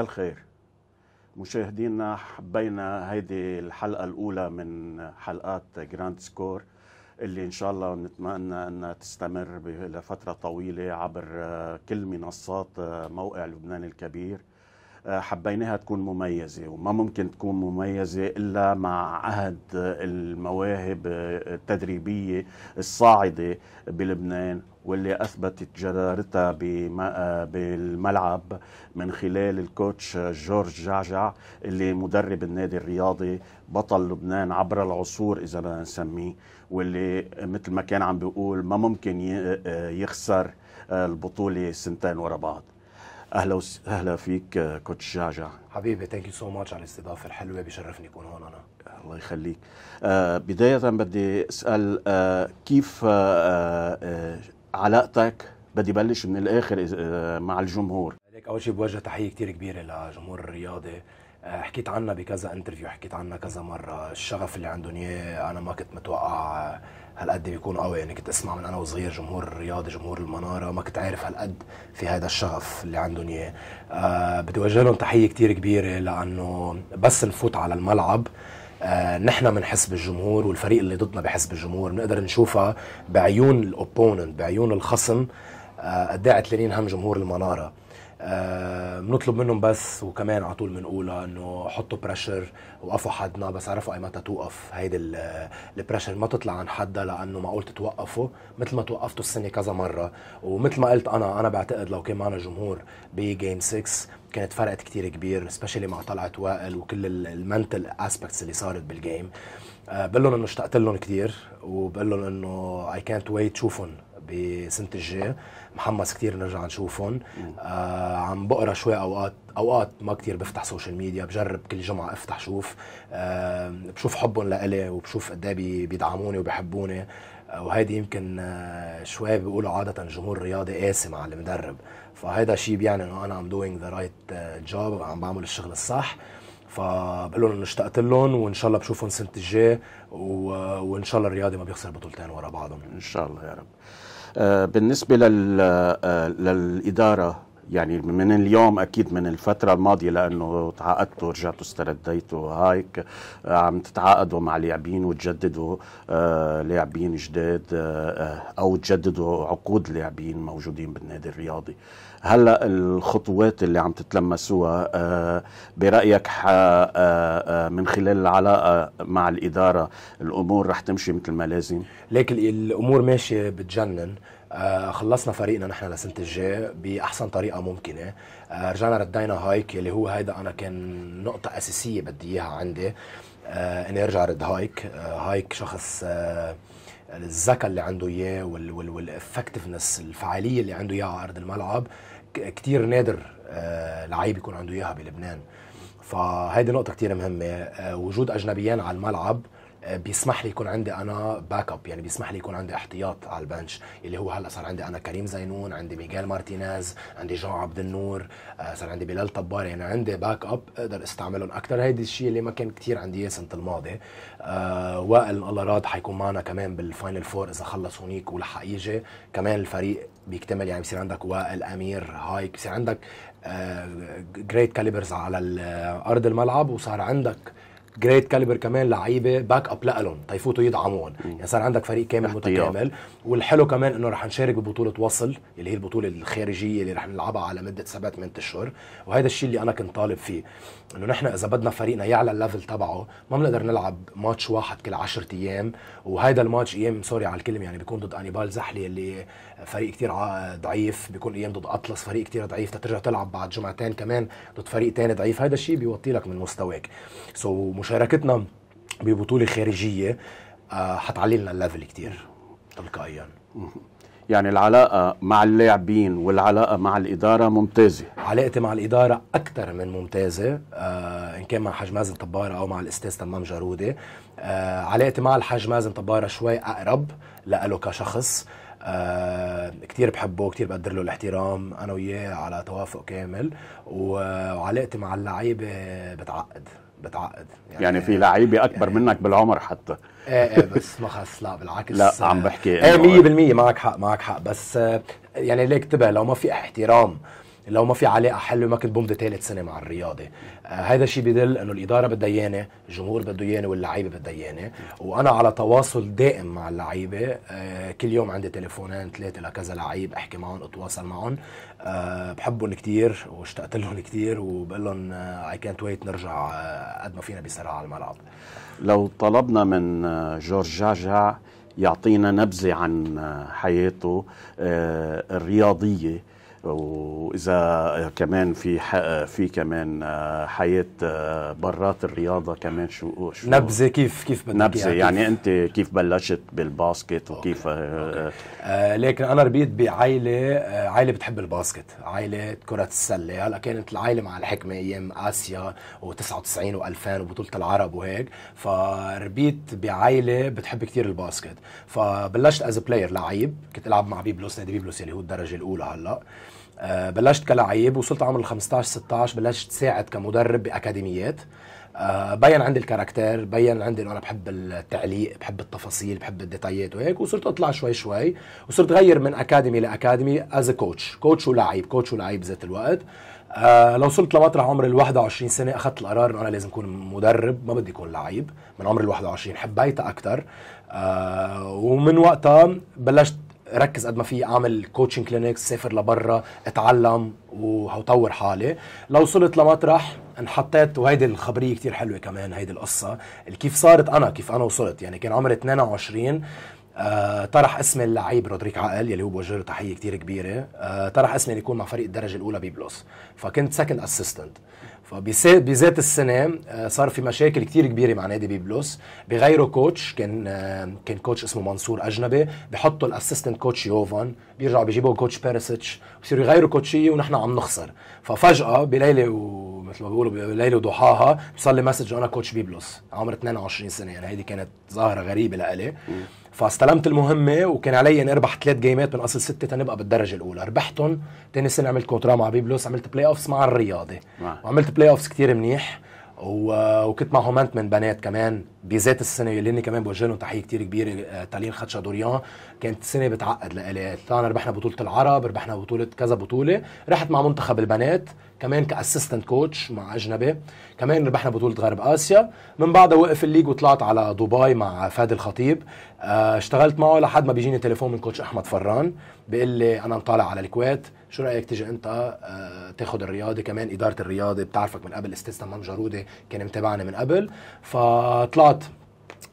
مساء الخير مشاهدينا حبينا هيدي الحلقة الأولى من حلقات جراند سكور اللي إن شاء الله نتمنى أنها تستمر لفترة طويلة عبر كل منصات موقع لبنان الكبير آه، حبيناها تكون مميزة وما ممكن تكون مميزة إلا مع عهد المواهب التدريبية الصاعدة بلبنان واللي اثبتت جدارتها آه، بالملعب من خلال الكوتش جورج جعجع اللي مدرب النادي الرياضي بطل لبنان عبر العصور اذا بدنا نسميه واللي مثل ما كان عم بيقول ما ممكن آه، يخسر البطوله سنتين ورا بعض اهلا وسهلا اهلا فيك آه، كوتش جعجع حبيبي ثانك يو سو ماتش على الاستضافه الحلوه بيشرفني اكون هون انا الله يخليك آه بدايه بدي اسال آه كيف آه آه علاقتك بدي بلش من الاخر آه مع الجمهور لك اول شيء بوجه تحيه كثير كبيره لجمهور الرياضي آه، حكيت عنها بكذا انترفيو حكيت عنها كذا مره الشغف اللي عندهم اياه انا ما كنت متوقع هالقد بيكون قوي يعني كنت اسمع من انا وصغير جمهور الرياض جمهور المناره ما كنت عارف هالقد في هذا الشغف اللي عندهم اياه آه، بدي اوجه لهم تحيه كثير كبيره لانه بس نفوت على الملعب آه نحن بنحس بالجمهور والفريق اللي ضدنا بحس بالجمهور بنقدر نشوفها بعيون الاوبوننت بعيون الخصم آه، قد آه ايه عتلانين هم جمهور المناره آه، بنطلب منهم بس وكمان على طول بنقولها انه حطوا بريشر وقفوا حدنا بس عرفوا ايمتى توقف هيدي البريشر ما تطلع عن حدها لانه معقول تتوقفوا مثل ما توقفتوا السنه كذا مره ومثل ما قلت انا انا بعتقد لو كان معنا جمهور بجيم 6 كانت فرقت كتير كبير سبيشلي مع طلعت وائل وكل المنتل اسبكتس اللي صارت بالجيم آه، بقول لهم انه اشتقت لهم كثير وبقول لهم انه اي كانت ويت تشوفهم بسنه الجاي محمس كثير نرجع نشوفهم آه عم بقرا شوي اوقات اوقات ما كثير بفتح سوشيال ميديا بجرب كل جمعه افتح شوف آه بشوف حبهم لإلي وبشوف قد إيه بيدعموني وبيحبوني آه، وهيدي يمكن آه، شوي بيقولوا عاده جمهور رياضي قاسي مع المدرب فهيدا شيء بيعني انه انا عم دوينج ذا رايت جوب عم بعمل الشغل الصح فبقول لهم انه اشتقت لهم وان شاء الله بشوفهم السنه الجايه وان شاء الله الرياضي ما بيخسر بطولتين ورا بعضهم ان شاء الله يا رب آه، بالنسبه آه، للاداره يعني من اليوم اكيد من الفتره الماضيه لانه تعاقدتوا رجعتوا استرديتوا هايك عم تتعاقدوا مع لاعبين وتجددوا آه، لاعبين جداد آه، آه، او تجددوا عقود لاعبين موجودين بالنادي الرياضي هلا الخطوات اللي عم تتلمسوها برايك من خلال العلاقه مع الاداره الامور رح تمشي مثل ما لازم لكن الامور ماشيه بتجنن آه، خلصنا فريقنا نحن لسنه الجاي باحسن طريقه ممكنه آه، رجعنا ردينا هايك اللي هو هيدا انا كان نقطه اساسيه بدي اياها عندي آه، اني ارجع رد هايك هايك شخص الذكاء اللي عنده اياه والافكتفنس الفعاليه اللي عنده اياها على ارض الملعب كتير نادر لعيب يكون عنده اياها بلبنان فهيدي نقطة كتير مهمة وجود أجنبيان على الملعب آه، بيسمح لي يكون عندي انا باك اب يعني بيسمح لي يكون عندي احتياط على البنش اللي هو هلا صار عندي انا كريم زينون عندي ميغيل مارتينيز عندي جون عبد النور آه، صار عندي بلال طباري يعني عندي باك اب اقدر استعملهم اكثر هيدي الشيء اللي ما كان كثير عندي اياه السنه الماضيه آه، وائل الله راد حيكون معنا كمان بالفاينل فور اذا خلص هونيك ولحق يجي كمان الفريق بيكتمل يعني بصير عندك وائل امير هايك بصير عندك جريت كاليبرز على ارض الملعب وصار عندك جريت كاليبر كمان لعيبه باك اب لهم تيفوتوا يدعمون يعني صار عندك فريق كامل متكامل والحلو كمان انه رح نشارك ببطوله وصل اللي هي البطوله الخارجيه اللي رح نلعبها على مده سبعة ثمان اشهر وهذا الشيء اللي انا كنت طالب فيه انه نحن اذا بدنا فريقنا يعلى الليفل تبعه ما بنقدر نلعب ماتش واحد كل 10 ايام وهذا الماتش ايام سوري على الكلمه يعني بيكون ضد انيبال زحلي اللي فريق كثير ضعيف بيكون ايام ضد اطلس فريق كثير ضعيف ترجع تلعب بعد جمعتين كمان ضد فريق ثاني ضعيف هذا الشيء بيوطي لك من مستواك سو so مشاركتنا ببطوله خارجيه آه، حتعلي لنا الليفل كثير تلقائيا يعني العلاقة مع اللاعبين والعلاقة مع الإدارة ممتازة علاقتي مع الإدارة أكثر من ممتازة آه إن كان مع حاج مازن طبارة أو مع الأستاذ تمام جرودة آه علاقتي مع الحاج مازن طبارة شوي أقرب لإله كشخص آه كتير بحبه كتير بقدر له الاحترام أنا وياه على توافق كامل وعلاقتي مع اللعيبة بتعقد بتعقد يعني, يعني في لعيبه اكبر يعني منك بالعمر حتى ايه ايه بس ما خص لا بالعكس لا عم بحكي ايه 100% معك حق معك حق بس يعني ليك انتبه لو ما في احترام لو ما في علاقه حلوه ما كنت بمضي ثالث سنه مع الرياضه آه هذا الشيء بدل انه الاداره بدها اياني الجمهور بده اياني واللعيبه بدها اياني وانا على تواصل دائم مع اللعيبه آه كل يوم عندي تليفونين ثلاثه لكذا لعيب احكي معهم اتواصل معهم آه بحبهم كثير واشتقت لهم كثير وبقول لهم اي كانت ويت نرجع آه، قد ما فينا بسرعه على الملعب لو طلبنا من آه، جورج جعجع يعطينا نبذة عن آه، حياته الرياضية واذا كمان في في كمان آه، حياه آه، برات الرياضه كمان شو, شو نبذه كيف كيف بدك نبذه يعني, يعني انت كيف بلشت بالباسكت وكيف أوكي. آه، أوكي. آه لكن انا ربيت بعائله عائله بتحب الباسكت عائله كره السله هلا كانت العائله مع الحكمه ايام اسيا و99 و2000 وبطوله العرب وهيك فربيت بعائله بتحب كثير الباسكت فبلشت از بلاير لعيب كنت العب مع بيبلوس نادي بيبلوس اللي هو الدرجه الاولى هلا آه بلشت كلعيب وصلت عمر ال 15 16 بلشت ساعد كمدرب باكاديميات آه بين عندي الكاركتير بين عندي انه انا بحب التعليق بحب التفاصيل بحب الديتايات وهيك وصرت اطلع شوي شوي وصرت غير من اكاديمي لاكاديمي از كوتش كوتش ولاعيب كوتش ولاعيب ذات الوقت آه لو وصلت لمطرح عمر ال 21 سنه اخذت القرار انه انا لازم اكون مدرب ما بدي اكون لعيب من عمر ال 21 حبيتها اكثر آه ومن وقتها بلشت ركز قد ما في اعمل كوتشنج كلينكس سافر لبرا اتعلم وهطور حالي لو وصلت لمطرح انحطيت وهيدي الخبريه كتير حلوه كمان هيدي القصه كيف صارت انا كيف انا وصلت يعني كان عمري 22 آه طرح اسم اللعيب رودريك عقل يلي هو بوجه له تحيه كثير كبيره آه طرح اسمي يكون مع فريق الدرجه الاولى بيبلوس فكنت سكند اسيستنت فبذات السنه آه، صار في مشاكل كتير كبيره مع نادي بيبلوس بغيروا كوتش كان آه، كان كوتش اسمه منصور اجنبي بحطوا الاسيستنت كوتش يوفان بيرجعوا بيجيبوا كوتش بيرسيتش بصيروا يغيروا كوتشيه ونحن عم نخسر ففجاه بليله و مثل ما بيقولوا ليل وضحاها لي مسج وانا كوتش بيبلوس عمر 22 سنه يعني هيدي كانت ظاهره غريبه لإلي فاستلمت المهمه وكان علي اني اربح ثلاث جيمات من اصل سته تنبقى بالدرجه الاولى ربحتهم ثاني سنه عملت كونترا مع بيبلوس عملت بلاي اوفس مع الرياضه نعم. وعملت بلاي اوفس كثير منيح و... وكنت معهم انت من بنات كمان بذات السنه اللي هن كمان بوجه تحيه كثير كبيره آه، تالين خدشا دوريان كانت سنه بتعقد لإلي طلعنا ربحنا بطوله العرب ربحنا بطوله كذا بطوله رحت مع منتخب البنات كمان كاسيستنت كوتش مع اجنبي كمان ربحنا بطوله غرب اسيا من بعدها وقف الليج وطلعت على دبي مع فادي الخطيب آه، اشتغلت معه لحد ما بيجيني تليفون من كوتش احمد فران بيقول لي انا مطالع على الكويت شو رايك تيجي انت آه، تاخذ الرياضه كمان اداره الرياضه بتعرفك من قبل استاذ تمام جروده كان متابعني من قبل فطلعت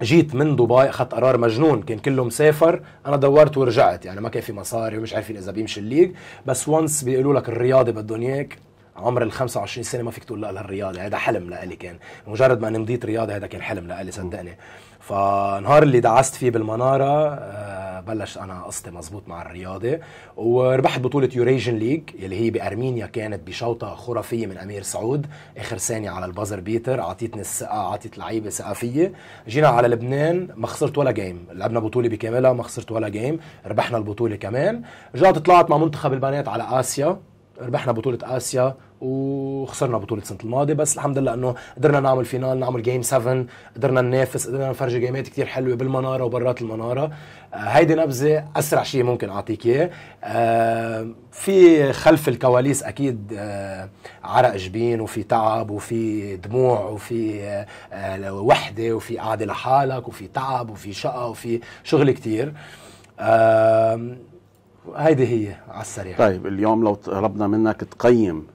جيت من دبي اخذت قرار مجنون كان كله مسافر انا دورت ورجعت يعني ما كان في مصاري ومش عارفين اذا بيمشي الليج بس وانس بيقولوا لك الرياضه بدهم اياك عمر ال 25 سنه ما فيك تقول لا للرياضه هذا حلم لإلي كان مجرد ما نمضيت رياضه هذا كان حلم لإلي صدقني فنهار اللي دعست فيه بالمناره آه، بلش انا قصتي مزبوط مع الرياضه وربحت بطوله يوريجن ليج اللي هي بارمينيا كانت بشوطه خرافيه من امير سعود اخر ثانيه على البازر بيتر اعطيتني الثقه اعطيت لعيبه ثقه فيي جينا على لبنان ما خسرت ولا جيم لعبنا بطوله بكاملها ما خسرت ولا جيم ربحنا البطوله كمان رجعت طلعت مع منتخب البنات على اسيا ربحنا بطوله اسيا وخسرنا بطوله السنه الماضيه بس الحمد لله انه قدرنا نعمل فينال نعمل جيم 7 قدرنا ننافس قدرنا نفرجي جيمات كثير حلوه بالمناره وبرات المناره آه، هيدي نبذه اسرع شيء ممكن اعطيك اياه آه، في خلف الكواليس اكيد آه، عرق جبين وفي تعب وفي دموع وفي وحده وفي قعده لحالك وفي تعب وفي شقه وفي شغل كثير هيدي هي على السريع طيب اليوم لو طلبنا منك تقيم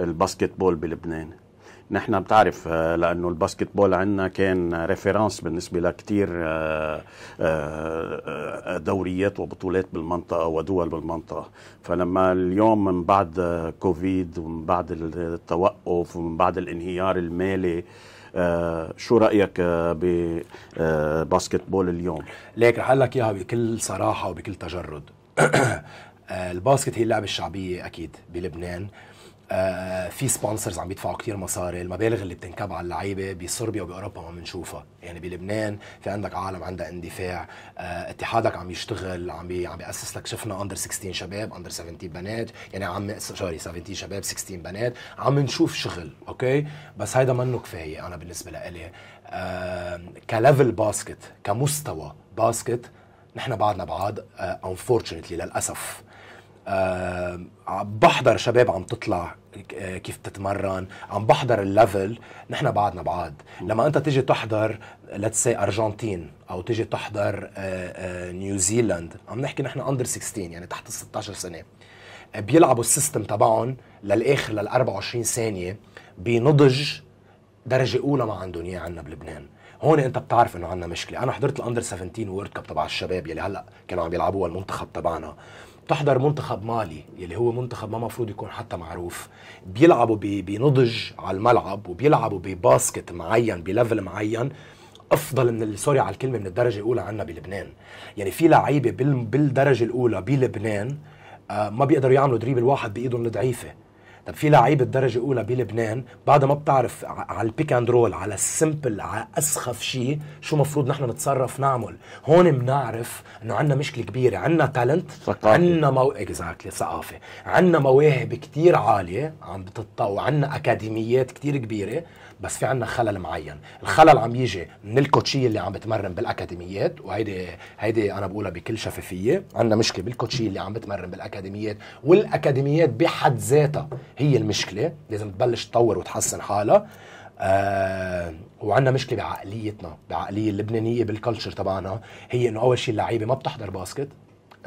الباسكت بول بلبنان نحن بتعرف آه، لانه الباسكت بول عندنا كان ريفيرانس بالنسبه لكثير آه، آه، دوريات وبطولات بالمنطقه ودول بالمنطقه فلما اليوم من بعد كوفيد ومن بعد التوقف ومن بعد الانهيار المالي شو رايك بباسكت بول اليوم؟ ليك رح اقول لك اياها بكل صراحه وبكل تجرد الباسكت هي اللعبه الشعبيه اكيد بلبنان آه، في سبونسرز عم بيدفعوا كثير مصاري المبالغ اللي بتنكب على اللعيبه بصربيا وباوروبا ما بنشوفها يعني بلبنان في عندك عالم عندها اندفاع آه، اتحادك عم يشتغل عم بي عم بياسس لك شفنا اندر 16 شباب اندر 17 بنات يعني عم سوري 17 شباب 16 بنات عم نشوف شغل اوكي بس هيدا منه كفايه انا بالنسبه لإلي آه، كليفل باسكت كمستوى باسكت نحن بعدنا بعاد انفورشنتلي للاسف أه بحضر شباب عم تطلع آه، كيف تتمرن عم بحضر الليفل نحن بعدنا بعاد لما انت تيجي تحضر ليتس سي ارجنتين او تيجي تحضر نيوزيلاند آه، آه، عم نحكي نحن اندر 16 يعني تحت ال 16 سنه بيلعبوا السيستم تبعهم للاخر لل 24 ثانيه بنضج درجه اولى ما عندهم اياه عندنا بلبنان هون انت بتعرف انه عندنا مشكله انا حضرت الاندر 17 وورد كاب تبع الشباب يلي هلا كانوا عم يلعبوها المنتخب تبعنا تحضر منتخب مالي اللي هو منتخب ما مفروض يكون حتى معروف بيلعبوا بنضج على الملعب وبيلعبوا بباسكت معين بليفل معين افضل من سوري على الكلمه من الدرجه الاولى عندنا بلبنان يعني في لعيبه بالدرجه الاولى بلبنان آه، ما بيقدروا يعملوا دريبل واحد بايدهم الضعيفه طب في لعيبه درجه اولى بلبنان بعد ما بتعرف على البيك اند رول على السمبل على اسخف شيء شو مفروض نحن نتصرف نعمل هون بنعرف انه عندنا مشكله كبيره عندنا تالنت عندنا مو... اكزاكتلي ثقافه عندنا مواهب كثير عاليه عم بتطلع وعندنا اكاديميات كثير كبيره بس في عندنا خلل معين الخلل عم يجي من الكوتشيه اللي عم بتمرن بالاكاديميات وهيدي هيدي انا بقولها بكل شفافيه عندنا مشكله بالكوتشيه اللي عم بتمرن بالاكاديميات والاكاديميات بحد ذاتها هي المشكله لازم تبلش تطور وتحسن حالها آه وعندنا مشكله بعقليتنا بعقليه اللبنانيه بالكلتشر تبعنا هي انه اول شيء اللعيبه ما بتحضر باسكت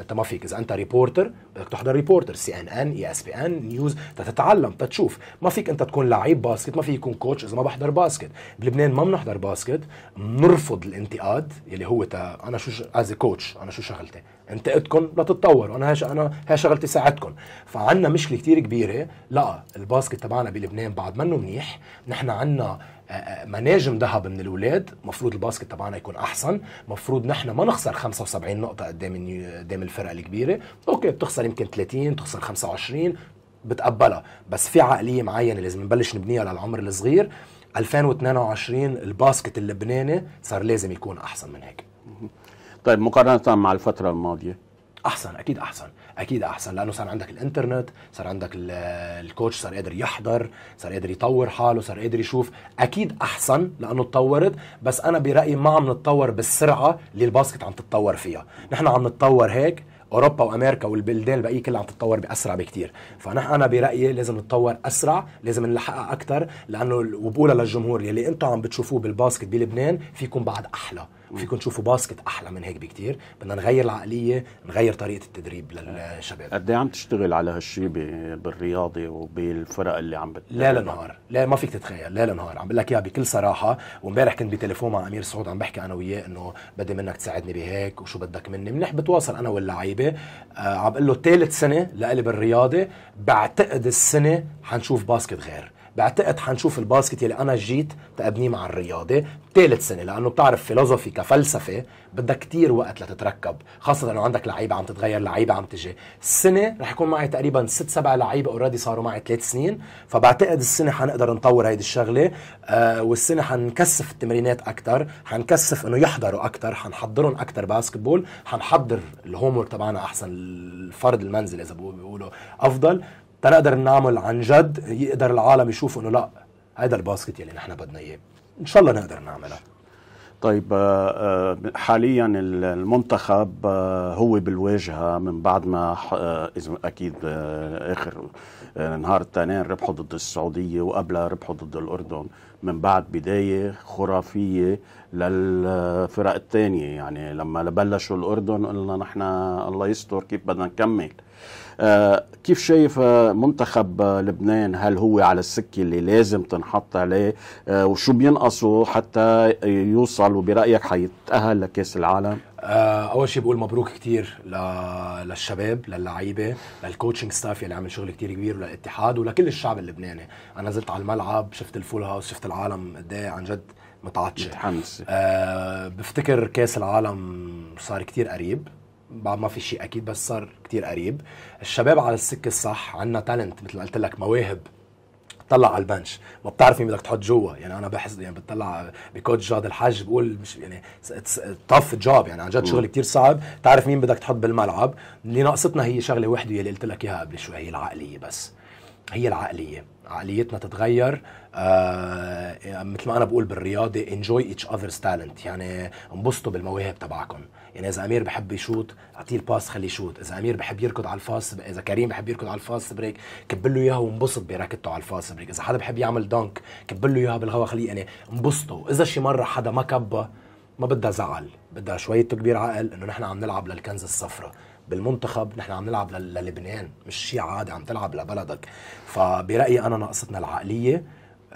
انت ما فيك اذا انت ريبورتر بدك تحضر ريبورتر سي ان ان اي اس بي ان نيوز تتعلم تتشوف ما فيك انت تكون لعيب باسكت ما فيك يكون كوتش اذا ما بحضر باسكت بلبنان ما بنحضر باسكت بنرفض الانتقاد يلي هو تا انا شو از كوتش انا شو شغلتي انتقدكم لتتطوروا انا هاش انا هاي شغلتي ساعدكم فعندنا مشكله كثير كبيره لا الباسكت تبعنا بلبنان بعد منه منيح نحن عندنا مناجم ذهب من الولاد مفروض الباسكت تبعنا يكون احسن مفروض نحن ما نخسر 75 نقطه قدام قدام الفرق الكبيره اوكي بتخسر يمكن 30 تخسر 25 بتقبلها بس في عقليه معينه لازم نبلش نبنيها للعمر الصغير 2022 الباسكت اللبناني صار لازم يكون احسن من هيك طيب مقارنه مع الفتره الماضيه احسن اكيد احسن اكيد احسن لانه صار عندك الانترنت صار عندك الكوتش صار قادر يحضر صار قادر يطور حاله صار قادر يشوف اكيد احسن لانه تطورت بس انا برايي ما عم نتطور بالسرعه اللي الباسكت عم تتطور فيها نحن عم نتطور هيك اوروبا وامريكا والبلدان الباقيه كلها عم تتطور باسرع بكتير فنحن انا برايي لازم نتطور اسرع لازم نلحقها اكثر لانه وبقولها للجمهور يلي انتم عم بتشوفوه بالباسكت بلبنان فيكم بعد احلى فيكم تشوفوا باسكت احلى من هيك بكتير بدنا نغير العقليه نغير طريقه التدريب للشباب قد إيه عم تشتغل على هالشيء بالرياضه وبالفرق اللي عم بت... لا لنهار لا ما فيك تتخيل لا لنهار عم بقول لك اياها بكل صراحه وامبارح كنت بتليفون مع امير سعود عم بحكي انا وياه انه بدي منك تساعدني بهيك وشو بدك مني منيح بتواصل انا واللعيبه آه، عم بقول له ثالث سنه لإلي بالرياضه بعتقد السنه حنشوف باسكت غير بعتقد حنشوف الباسكت اللي انا جيت تابنيه مع الرياضه ثالث سنه لانه بتعرف فيلوزوفي كفلسفه بدها كتير وقت لتتركب خاصه انه عندك لعيبه عم تتغير لعيبه عم تجي السنه رح يكون معي تقريبا ست سبع لعيبه اوريدي صاروا معي ثلاث سنين فبعتقد السنه حنقدر نطور هيدي الشغله آه والسنه حنكثف التمرينات اكثر حنكثف انه يحضروا اكثر حنحضرهم اكثر باسكتبول حنحضر الهوم ورك تبعنا احسن الفرد المنزل اذا بيقولوا افضل تنقدر نعمل عن جد يقدر العالم يشوف انه لا هيدا الباسكت يلي نحن بدنا اياه ان شاء الله نقدر نعملها طيب آه، آه، حاليا المنتخب آه، هو بالواجهه من بعد ما اكيد اخر نهار التنين ربحوا ضد السعوديه وقبلها ربحوا ضد الاردن من بعد بدايه خرافيه للفرق الثانيه يعني لما بلشوا الاردن قلنا نحن الله يستر كيف بدنا نكمل آه، كيف شايف آه، منتخب آه، لبنان هل هو على السكه اللي لازم تنحط عليه وشو بينقصوا حتى يوصل وبرايك حيتاهل لكاس العالم اول شيء بقول مبروك كثير للشباب للعيبه للكوتشنج ستاف يلي عمل شغل كثير كبير وللاتحاد ولكل الشعب اللبناني انا نزلت على الملعب شفت الفول هاوس شفت العالم قد إيه عن جد متعطشه متحمس آه بفتكر كاس العالم صار كثير قريب بعد ما في شيء اكيد بس صار كتير قريب الشباب على السكه الصح عندنا تالنت مثل ما قلت لك مواهب طلع على البنش ما بتعرف مين بدك تحط جوا يعني انا بحس يعني بتطلع بكوتش جاد الحاج بقول مش يعني طف جوب يعني عن جد شغل كثير صعب تعرف مين بدك تحط بالملعب اللي ناقصتنا هي شغله وحده اللي قلت لك اياها قبل شوي هي العقليه بس هي العقليه عقليتنا تتغير آه مثل ما انا بقول بالرياضه انجوي اتش اذرز تالنت يعني انبسطوا بالمواهب تبعكم يعني اذا امير بحب يشوت اعطيه الباس خليه يشوت اذا امير بحب يركض على الفاست اذا كريم بحب يركض على الفاست بريك كب له اياها وانبسط بركضته على الفاست بريك اذا حدا بحب يعمل دانك كب له اياها بالهواء خليه يعني انبسطوا اذا شي مره حدا ما كبها ما بدها زعل بدها شويه تكبير عقل انه نحن عم نلعب للكنز الصفرة بالمنتخب نحن عم نلعب للبنان مش شيء عادي عم تلعب لبلدك فبرايي انا ناقصتنا العقليه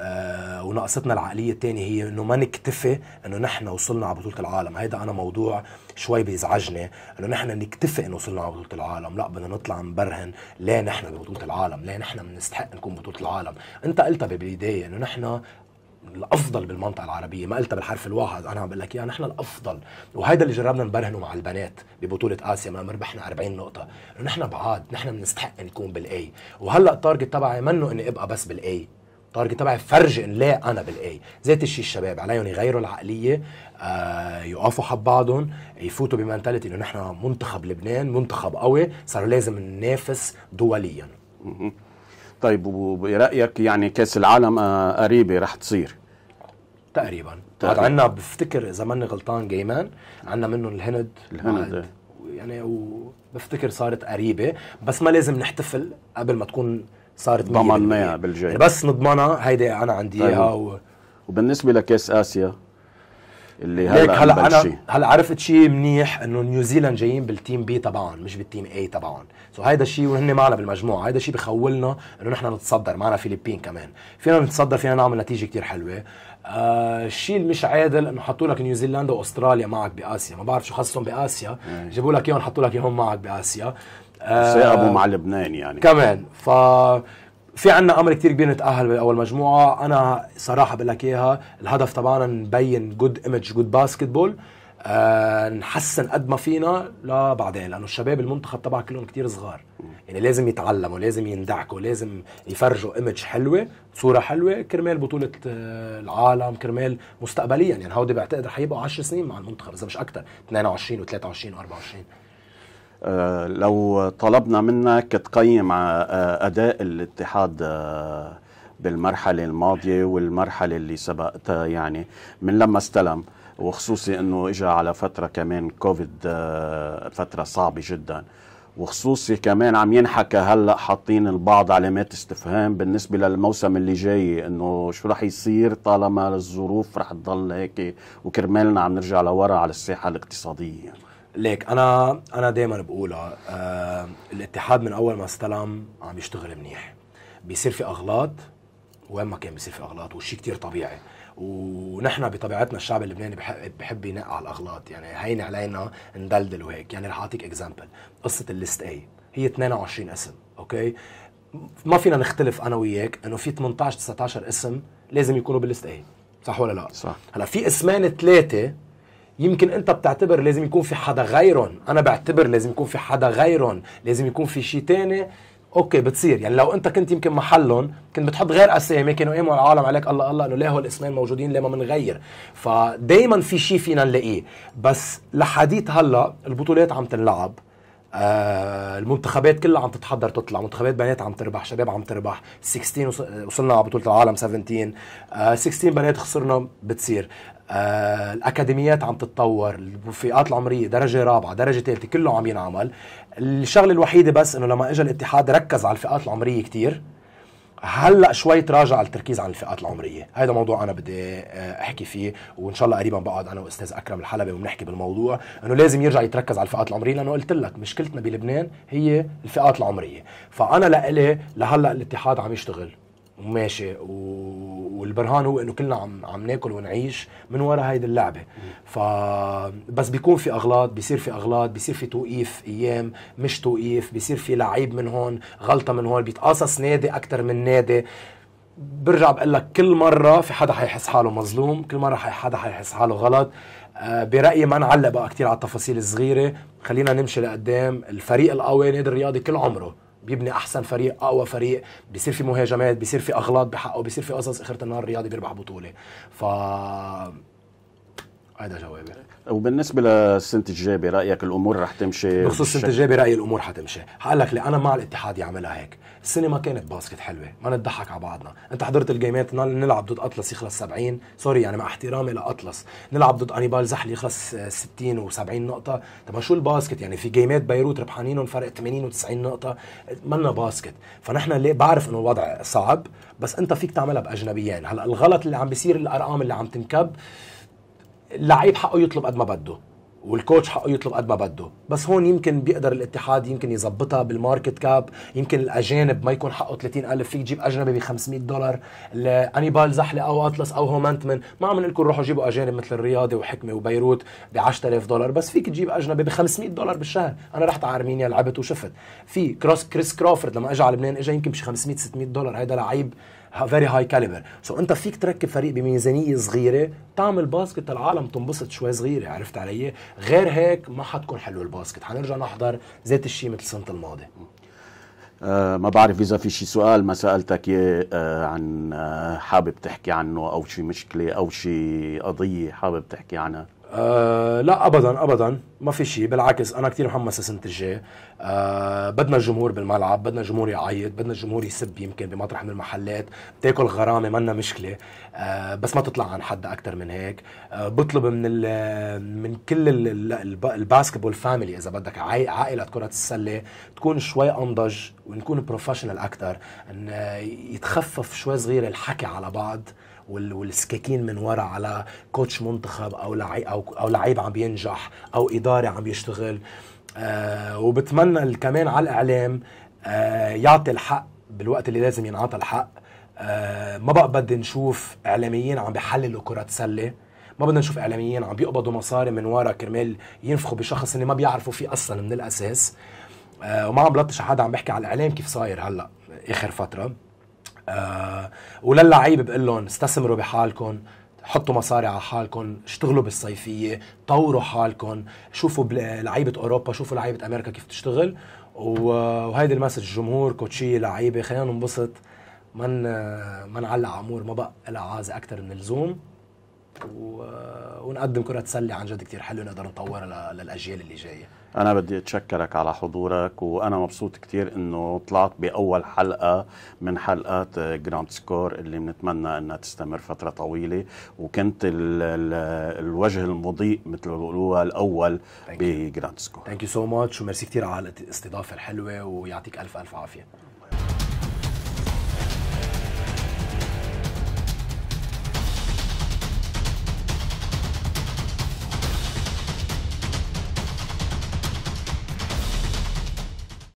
آه، وناقصتنا العقليه الثانيه هي انه ما نكتفي انه نحن وصلنا على بطوله العالم هيدا انا موضوع شوي بيزعجني انه نحن نكتفي انه وصلنا على بطوله العالم لا بدنا نطلع نبرهن ليه نحن ببطوله العالم ليه نحن بنستحق نكون بطوله العالم انت قلتها بالبدايه انه نحن الافضل بالمنطقه العربيه ما قلتها بالحرف الواحد انا عم بقول لك اياها نحن الافضل وهيدا اللي جربنا نبرهنه مع البنات ببطوله اسيا ما ربحنا 40 نقطه نحن بعاد نحن بنستحق نكون بالاي وهلا التارجت تبعي منه اني ابقى بس بالاي التارجت تبعي فرج ان لا انا بالاي ذات الشيء الشباب عليهم يغيروا العقليه آه يقفوا حب بعضهم يفوتوا بمنتاليتي انه نحن منتخب لبنان منتخب قوي صار لازم ننافس دوليا طيب وبرايك يعني كاس العالم آه قريبه رح تصير تقريبا تقريبا عندنا بفتكر اذا ماني غلطان جيمان عندنا منهم الهند الهند يعني وبفتكر صارت قريبه بس ما لازم نحتفل قبل ما تكون صارت ضمناها بالجاي بس نضمنها هيدي انا عندي طيب. اياها و... وبالنسبه لكاس اسيا اللي هلا ليك هلا انا هلا عرفت شيء منيح انه نيوزيلاند جايين بالتيم بي تبعهم مش بالتيم اي تبعهم سو هيدا الشيء وهن معنا بالمجموعه هيدا الشيء بخولنا انه نحن نتصدر معنا فيلبين كمان فينا نتصدر فينا نعمل نتيجه كتير حلوه آه الشيء اللي مش عادل انه حطوا لك نيوزيلندا واستراليا معك باسيا ما بعرف شو خصهم باسيا إيه. جابوا لك اياهم حطوا لك اياهم معك باسيا تساهموا مع لبنان يعني كمان ف في عنا امر كتير كبير نتاهل باول مجموعه انا صراحه بقول لك اياها الهدف تبعنا نبين جود ايمج جود باسكتبول أه نحسن قد ما فينا لبعدين لانه الشباب المنتخب تبع كلهم كتير صغار يعني لازم يتعلموا لازم يندعكوا لازم يفرجوا ايمج حلوه صوره حلوه كرمال بطوله آه، العالم كرمال مستقبليا يعني هودي بعتقد رح يبقوا 10 سنين مع المنتخب اذا مش اكثر 22 و23 و24 آه، لو طلبنا منك تقيم آه، اداء الاتحاد آه، بالمرحله الماضيه والمرحله اللي سبقتها يعني من لما استلم وخصوصي انه اجى على فتره كمان كوفيد فتره صعبه جدا وخصوصي كمان عم ينحكى هلا حاطين البعض علامات استفهام بالنسبه للموسم اللي جاي انه شو رح يصير طالما الظروف رح تضل هيك وكرمالنا عم نرجع لورا على الساحه الاقتصاديه ليك انا انا دائما بقولها آه الاتحاد من اول ما استلم عم يشتغل منيح بيصير في اغلاط وين ما كان بيصير في اغلاط وشي كتير طبيعي ونحن بطبيعتنا الشعب اللبناني بحب ينق على الاغلاط يعني هين علينا ندلدل وهيك يعني رح اعطيك اكزامبل قصه الليست اي هي 22 اسم اوكي ما فينا نختلف انا وياك انه في 18 19 اسم لازم يكونوا بالليست اي صح ولا لا؟ صح هلا في اسمين ثلاثه يمكن انت بتعتبر لازم يكون في حدا غيرهم انا بعتبر لازم يكون في حدا غيرهم لازم يكون في شيء تاني اوكي بتصير يعني لو انت كنت يمكن محلهم كنت بتحط غير اسامي كانوا يقيموا إيه، العالم عليك الله الله انه ليه الاسمين موجودين ليه ما بنغير فدائما في شيء فينا نلاقيه بس لحديت هلا البطولات عم تنلعب آه المنتخبات كلها عم تتحضر تطلع منتخبات بنات عم تربح شباب عم تربح 16 وصلنا على بطوله العالم 17 آه 16 بنات خسرنا بتصير آه الاكاديميات عم تتطور الفئات العمريه درجه رابعه درجه ثالثه كله عم ينعمل الشغله الوحيده بس انه لما اجى الاتحاد ركز على الفئات العمريه كتير هلا شوي تراجع التركيز على الفئات العمريه هذا موضوع انا بدي آه، احكي فيه وان شاء الله قريبا بقعد انا واستاذ اكرم الحلبي وبنحكي بالموضوع انه لازم يرجع يتركز على الفئات العمريه لانه قلت لك مشكلتنا بلبنان هي الفئات العمريه فانا لإلي لهلا الاتحاد عم يشتغل وماشي و... والبرهان هو انه كلنا عم عم ناكل ونعيش من وراء هيدي اللعبه ف بس بيكون في اغلاط بيصير في اغلاط بيصير في توقيف ايام مش توقيف بيصير في لعيب من هون غلطه من هون بيتقاصص نادي اكثر من نادي برجع بقول لك كل مره في حدا حيحس حاله مظلوم كل مره حدا حيحس حاله غلط آه، برايي ما نعلق بقى كثير على التفاصيل الصغيره خلينا نمشي لقدام الفريق القوي نادي الرياضي كل عمره بيبني احسن فريق اقوى فريق بيصير في مهاجمات بيصير في اغلاط بحقه بيصير في قصص اخره النهار الرياضي بيربح بطوله ف هذا جوابي وبالنسبه للسنت الجايبه رايك الامور رح تمشي بخصوص السنه الجايبه رايي الامور حتمشي هقول لك ليه انا مع الاتحاد يعملها هيك السنه ما كانت باسكت حلوه ما نضحك على بعضنا انت حضرت الجيمات نلعب ضد اطلس يخلص 70 سوري يعني مع احترامي لاطلس نلعب ضد انيبال زحل يخلص 60 آه، و70 نقطه طب شو الباسكت يعني في جيمات بيروت ربحانينهم فرق 80 و90 نقطه مالنا باسكت فنحن ليه بعرف انه الوضع صعب بس انت فيك تعملها باجنبيين هلا الغلط اللي عم بيصير الارقام اللي عم تنكب اللعيب حقه يطلب قد ما بده والكوتش حقه يطلب قد ما بده بس هون يمكن بيقدر الاتحاد يمكن يظبطها بالماركت كاب يمكن الاجانب ما يكون حقه 30000 فيك تجيب اجنبي ب 500 دولار لانيبال زحله او اطلس او هومانتمن ما عم نقول لكم روحوا جيبوا اجانب مثل الرياضي وحكمه وبيروت ب 10000 دولار بس فيك تجيب اجنبي ب 500 دولار بالشهر انا رحت على ارمينيا لعبت وشفت في كروس كريس كرافورد لما اجى على لبنان اجى يمكن بشي 500 600 دولار هيدا لعيب فيري هاي كاليبر سو انت فيك تركب فريق بميزانيه صغيره تعمل باسكت العالم تنبسط شوي صغيره عرفت علي غير هيك ما حتكون حلو الباسكت حنرجع نحضر ذات الشيء مثل السنه الماضيه أه ما بعرف اذا في شي سؤال ما سالتك أه عن آه، حابب تحكي عنه او شي مشكله او شي قضيه حابب تحكي عنها أه لا ابدا ابدا ما في شيء بالعكس انا كثير محمس السنه الجاي أه بدنا الجمهور بالملعب بدنا الجمهور يعيط بدنا الجمهور يسب يمكن بمطرح من المحلات تاكل غرامه منا مشكله أه بس ما تطلع عن حد اكثر من هيك أه بطلب من من كل الباسكتبول فاميلي اذا بدك عائله كره السله تكون شوي انضج ونكون بروفيشنال اكثر ان آه، يتخفف شوي صغير الحكي على بعض والسكاكين من ورا على كوتش منتخب او لعيب او او لعيب عم بينجح او اداري عم يشتغل آه وبتمنى كمان على الاعلام آه يعطي الحق بالوقت اللي لازم ينعطى الحق آه ما بقى بدي نشوف اعلاميين عم بيحللوا كره سله ما بدنا نشوف اعلاميين عم بيقبضوا مصاري من ورا كرمال ينفخوا بشخص اللي ما بيعرفوا فيه اصلا من الاساس آه وما عم بلطش حدا عم بحكي على الاعلام كيف صاير هلا اخر فتره آه وللعيبه بقول لهم استثمروا بحالكم حطوا مصاري على حالكم اشتغلوا بالصيفيه طوروا حالكم شوفوا لعيبه اوروبا شوفوا لعيبه امريكا كيف تشتغل وهيدي المسج الجمهور كوتشيه لعيبه خلينا ننبسط ما من... آه، ما نعلق عمور ما بقى لها عازه اكثر من اللزوم ونقدم كره سله عن جد كثير حلوه نقدر نطورها للاجيال اللي جايه انا بدي اتشكرك على حضورك وانا مبسوط كثير انه طلعت باول حلقه من حلقات جراند سكور اللي بنتمنى انها تستمر فتره طويله وكنت الـ الـ الوجه المضيء مثل ما بيقولوها الاول بجراند سكور ثانك يو سو ماتش وميرسي كثير على الاستضافه الحلوه ويعطيك الف الف عافيه